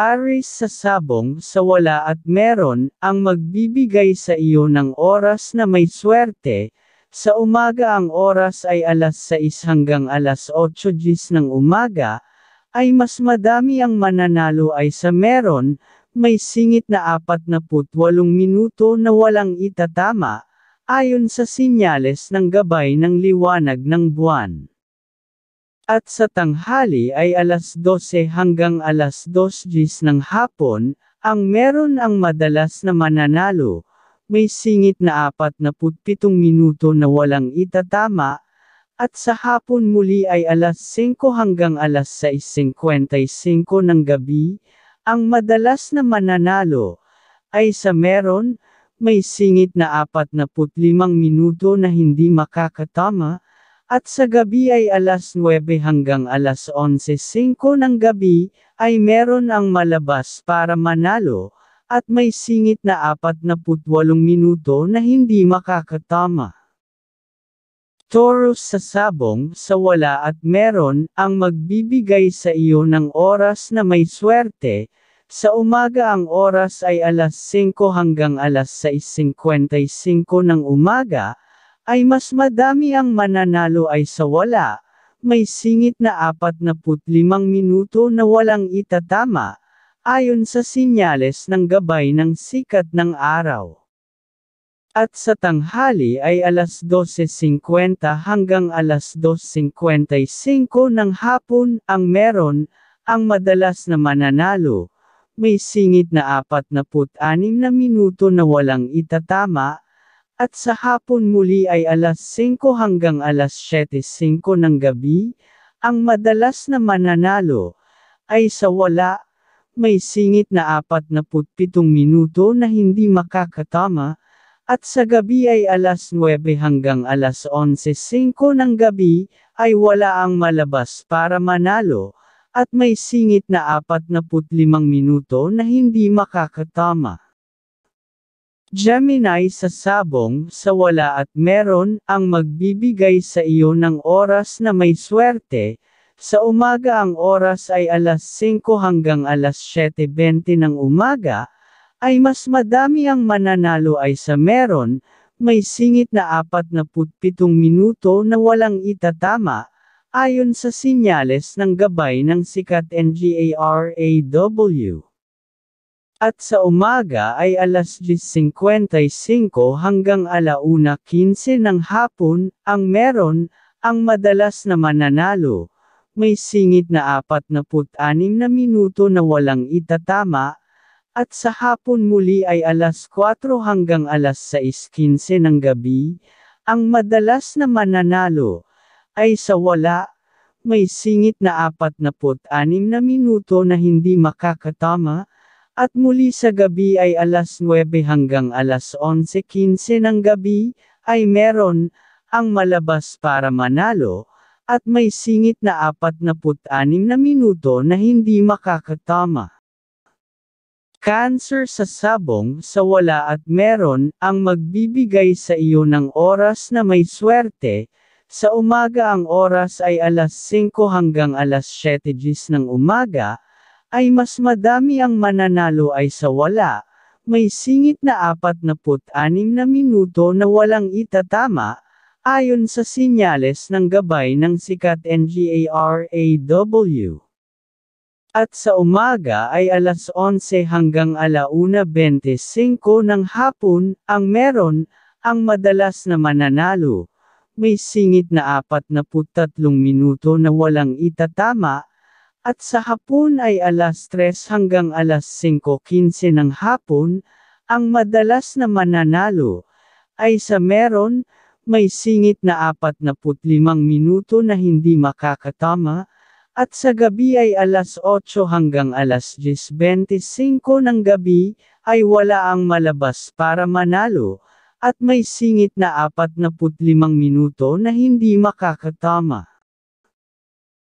Aris sa sabong sa wala at meron, ang magbibigay sa iyo ng oras na may swerte, sa umaga ang oras ay alas 6 hanggang alas 8 gis ng umaga, ay mas madami ang mananalo ay sa meron, may singit na 48 minuto na walang itatama, ayon sa sinyales ng gabay ng liwanag ng buwan at sa tanghali ay alas 12 hanggang alas 2 ng hapon, ang meron ang madalas na mananalo, may singit na 47 minuto na walang itatama, at sa hapon muli ay alas 5 hanggang alas 6.55 ng gabi, ang madalas na mananalo, ay sa meron, may singit na 45 minuto na hindi makakatama, at sa gabi ay alas 9 hanggang alas 11.05 ng gabi, ay meron ang malabas para manalo, at may singit na 48 minuto na hindi makakatama. Taurus sa sabong, sa wala at meron, ang magbibigay sa iyo ng oras na may swerte, sa umaga ang oras ay alas 5 hanggang alas 6.55 ng umaga, ay mas madami ang mananalo ay sa wala, may singit na 45 minuto na walang itatama, ayon sa sinyales ng gabay ng sikat ng araw. At sa tanghali ay alas 12.50 hanggang alas 2.55 ng hapon ang meron, ang madalas na mananalo, may singit na 46 na minuto na walang itatama, at sa hapon muli ay alas 5 hanggang alas 7.05 ng gabi, ang madalas na mananalo, ay sa wala, may singit na 47 minuto na hindi makakatama, at sa gabi ay alas 9 hanggang alas 11.05 ng gabi, ay wala ang malabas para manalo, at may singit na 45 minuto na hindi makakatama. Gemini sa sabong, sa wala at meron, ang magbibigay sa iyo ng oras na may swerte, sa umaga ang oras ay alas 5 hanggang alas 7.20 ng umaga, ay mas madami ang mananalo ay sa meron, may singit na 47 minuto na walang itatama, ayon sa sinyales ng gabay ng sikat NGARAW at sa umaga ay alas 10.55 hanggang alauna 15 ng hapon, ang meron, ang madalas na mananalo, may singit na 46 na minuto na walang itatama, at sa hapon muli ay alas 4 hanggang alas 6.15 ng gabi, ang madalas na mananalo, ay sa wala, may singit na 46 na minuto na hindi makakatama, at muli sa gabi ay alas 9 hanggang alas 11.15 ng gabi, ay meron, ang malabas para manalo, at may singit na 46 na minuto na hindi makakatama. Cancer sa sabong sa wala at meron ang magbibigay sa iyo ng oras na may swerte, sa umaga ang oras ay alas 5 hanggang alas 7 ng umaga, ay mas madami ang mananalo ay sa wala. May singit na 46 na minuto na walang itatama, ayon sa sinyales ng gabay ng sikat NGARAW. At sa umaga ay alas 11 hanggang alauna 25 ng hapon, ang meron, ang madalas na mananalo, may singit na 43 minuto na walang itatama, at sa hapon ay alas 3 hanggang alas 5.15 ng hapon, ang madalas na mananalo ay sa meron, may singit na 45 minuto na hindi makakatama, at sa gabi ay alas 8 hanggang alas 10.25 ng gabi, ay wala ang malabas para manalo, at may singit na 45 minuto na hindi makakatama.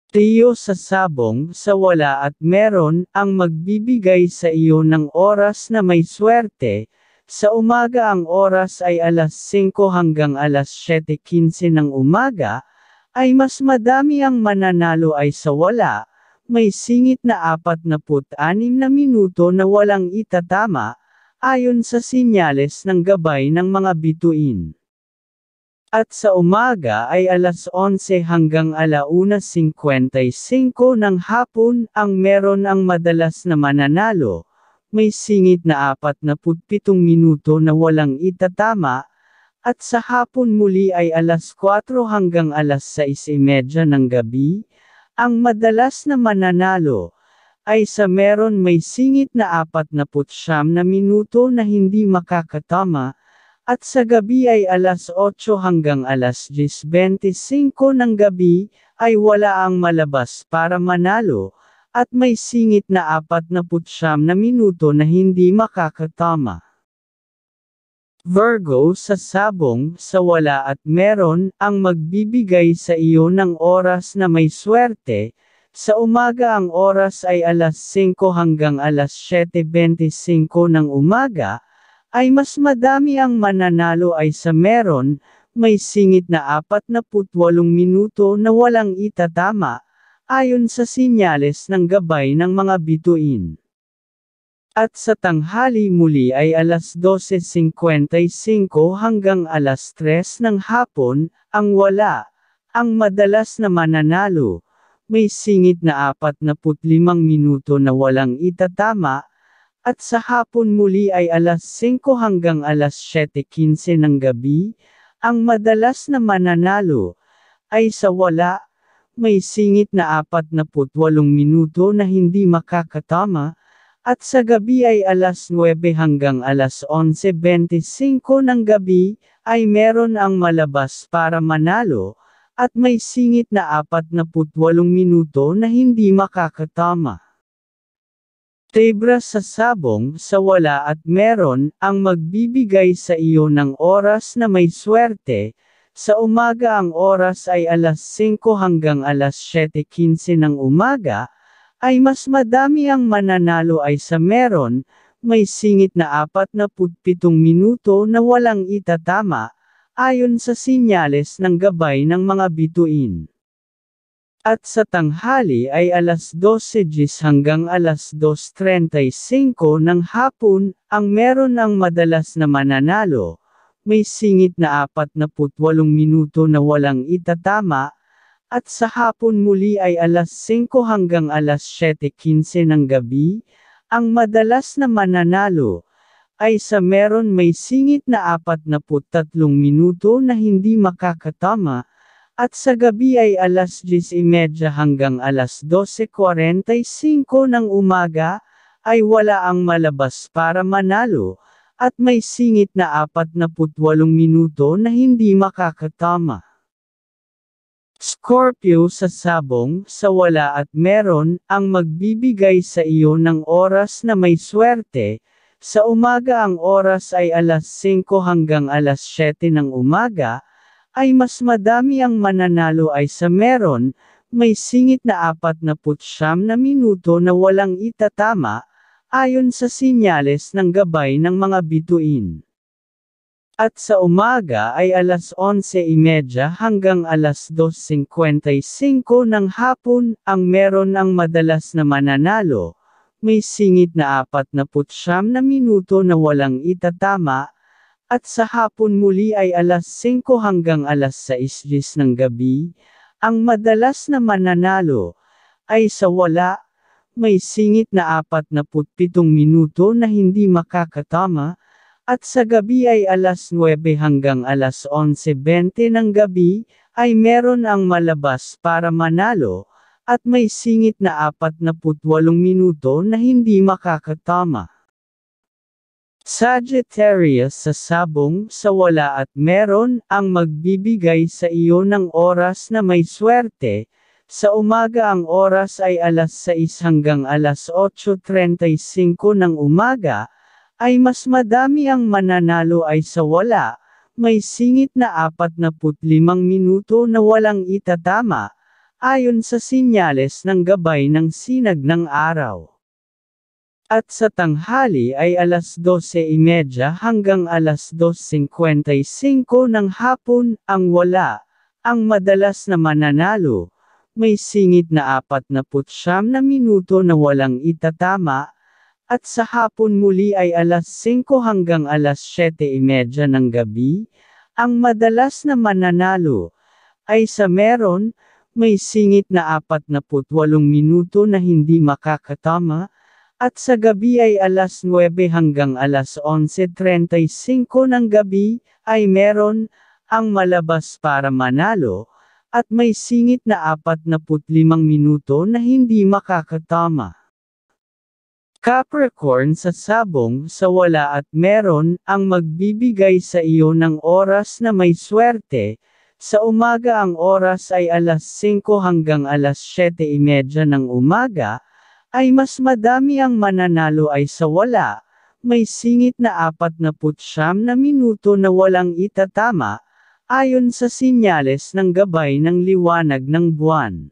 Tiyo sa sabong, sa wala at meron, ang magbibigay sa iyo ng oras na may swerte, sa umaga ang oras ay alas 5 hanggang alas 7.15 ng umaga, ay mas madami ang mananalo ay sa wala, may singit na 46 na minuto na walang itatama, ayon sa sinyales ng gabay ng mga bituin at sa umaga ay alas 11 hanggang alauna 55 ng hapon ang meron ang madalas na mananalo, may singit na 47 minuto na walang itatama, at sa hapon muli ay alas 4 hanggang alas 6.30 ng gabi, ang madalas na mananalo, ay sa meron may singit na 49 na minuto na hindi makakatama, at sa gabi ay alas 8 hanggang alas 10.25 ng gabi, ay wala ang malabas para manalo, at may singit na 49 na minuto na hindi makakatama. Virgo sa sabong, sa wala at meron, ang magbibigay sa iyo ng oras na may swerte, sa umaga ang oras ay alas 5 hanggang alas 7.25 ng umaga, ay mas madami ang mananalo ay sa meron, may singit na 48 minuto na walang itatama, ayon sa sinyales ng gabay ng mga bituin. At sa tanghali muli ay alas 12.55 hanggang alas 3 ng hapon, ang wala, ang madalas na mananalo, may singit na 45 minuto na walang itatama, at sa hapon muli ay alas 5 hanggang alas 7.15 ng gabi, ang madalas na mananalo, ay sa wala, may singit na 48 minuto na hindi makakatama, at sa gabi ay alas 9 hanggang alas 11.25 ng gabi, ay meron ang malabas para manalo, at may singit na 48 minuto na hindi makakatama. Tebra sa sabong sa wala at meron ang magbibigay sa iyo ng oras na may swerte, sa umaga ang oras ay alas 5 hanggang alas 7.15 ng umaga, ay mas madami ang mananalo ay sa meron, may singit na 47 minuto na walang itatama, ayon sa sinyales ng gabay ng mga bituin at sa tanghali ay alas 12.00 hanggang alas 2.35 ng hapon, ang meron ang madalas na mananalo, may singit na 48 minuto na walang itatama, at sa hapon muli ay alas 5 hanggang alas 7.15 ng gabi, ang madalas na mananalo, ay sa meron may singit na 43 minuto na hindi makakatama, at sa gabi ay alas 10.30 hanggang alas 12.45 ng umaga, ay wala ang malabas para manalo, at may singit na 48 minuto na hindi makakatama. Scorpio sa sabong, sa wala at meron, ang magbibigay sa iyo ng oras na may swerte, sa umaga ang oras ay alas 5 hanggang alas 7 ng umaga, ay mas madami ang mananalo ay sa meron, may singit na apat na putsyam na minuto na walang itatama, ayon sa sinyales ng gabay ng mga bituin. At sa umaga ay alas 11.30 hanggang alas 2.55 ng hapon ang meron ang madalas na mananalo, may singit na apat na 49 na minuto na walang itatama, at sa hapon muli ay alas 5 hanggang alas 6 ng gabi, ang madalas na mananalo ay sa wala, may singit na 47 minuto na hindi makakatama, at sa gabi ay alas 9 hanggang alas 11.20 ng gabi, ay meron ang malabas para manalo, at may singit na 48 minuto na hindi makakatama. Sagittarius sa sabong sa wala at meron ang magbibigay sa iyo ng oras na may swerte, sa umaga ang oras ay alas 6 hanggang alas 8.35 ng umaga, ay mas madami ang mananalo ay sa wala, may singit na 45 minuto na walang itatama, ayon sa sinyales ng gabay ng sinag ng araw at sa tanghali ay alas 12.30 hanggang alas 2.55 ng hapon, ang wala, ang madalas na mananalo, may singit na 49 na minuto na walang itatama, at sa hapon muli ay alas 5 hanggang alas 7.30 ng gabi, ang madalas na mananalo, ay sa meron, may singit na 48 minuto na hindi makakatama, at sa gabi ay alas 9 hanggang alas 11.35 ng gabi, ay meron, ang malabas para manalo, at may singit na 45 minuto na hindi makakatama. Capricorn sa sabong sa wala at meron ang magbibigay sa iyo ng oras na may swerte, sa umaga ang oras ay alas 5 hanggang alas 7.30 ng umaga, ay mas madami ang mananalo ay sa wala, may singit na apat na putsyam na minuto na walang itatama, ayon sa sinyales ng gabay ng liwanag ng buwan.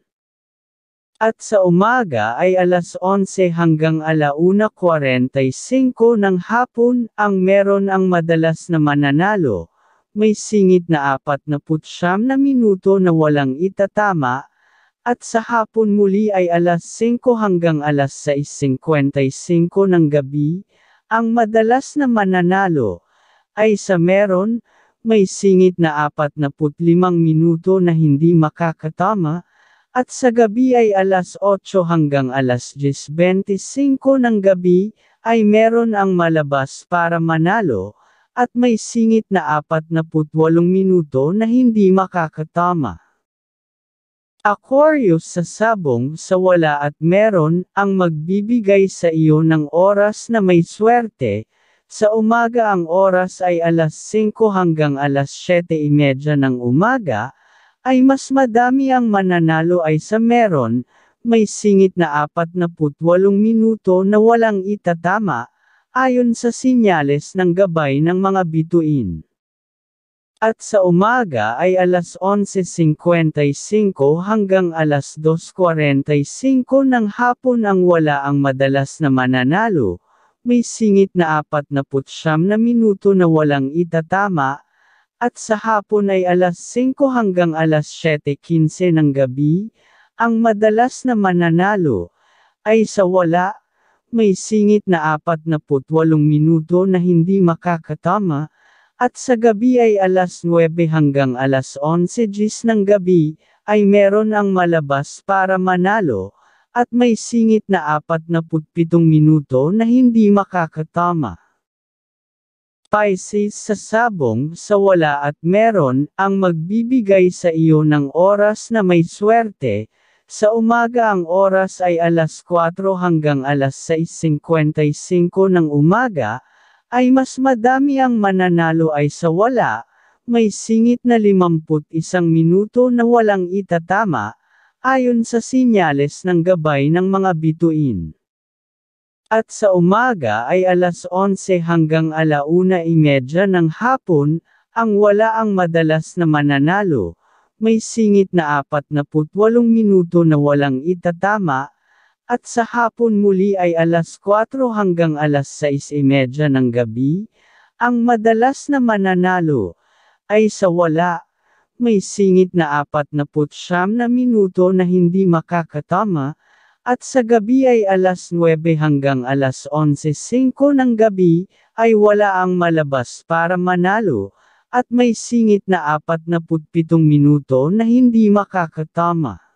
At sa umaga ay alas 11 hanggang alauna 45 ng hapon ang meron ang madalas na mananalo, may singit na apat na putsyam na minuto na walang itatama, at sa hapon muli ay alas 5 hanggang alas 6.55 ng gabi, ang madalas na mananalo, ay sa meron, may singit na 45 minuto na hindi makakatama, at sa gabi ay alas 8 hanggang alas 10.25 ng gabi, ay meron ang malabas para manalo, at may singit na 48 minuto na hindi makakatama. Aquarius sa sabong sa wala at meron ang magbibigay sa iyo ng oras na may swerte. Sa umaga ang oras ay alas 5 hanggang alas 7.30 e ng umaga, ay mas madami ang mananalo ay sa meron, may singit na 48 minuto na walang itatama, ayon sa sinyales ng gabay ng mga bituin. At sa umaga ay alas 11.55 hanggang alas 2.45 ng hapon ang wala ang madalas na mananalo, may singit na 49 na minuto na walang itatama, at sa hapon ay alas 5 hanggang alas 7.15 ng gabi, ang madalas na mananalo, ay sa wala, may singit na 48 minuto na hindi makakatama, at sa gabi ay alas 9 hanggang alas 11 gis ng gabi, ay meron ang malabas para manalo, at may singit na 47 minuto na hindi makakatama. Pisces sa sabong sa wala at meron ang magbibigay sa iyo ng oras na may swerte, sa umaga ang oras ay alas 4 hanggang alas 6.55 ng umaga, ay mas madami ang mananalo ay sa wala, may singit na 51 minuto na walang itatama, ayon sa sinyales ng gabay ng mga bituin. At sa umaga ay alas 11 hanggang alauna imedya ng hapon, ang wala ang madalas na mananalo, may singit na 48 minuto na walang itatama, at sa hapon muli ay alas 4 hanggang alas 6.30 e ng gabi, ang madalas na mananalo, ay sa wala, may singit na apat na putsyam na minuto na hindi makakatama, at sa gabi ay alas 9 hanggang alas 11.05 ng gabi, ay wala ang malabas para manalo, at may singit na apat na putpitong minuto na hindi makakatama.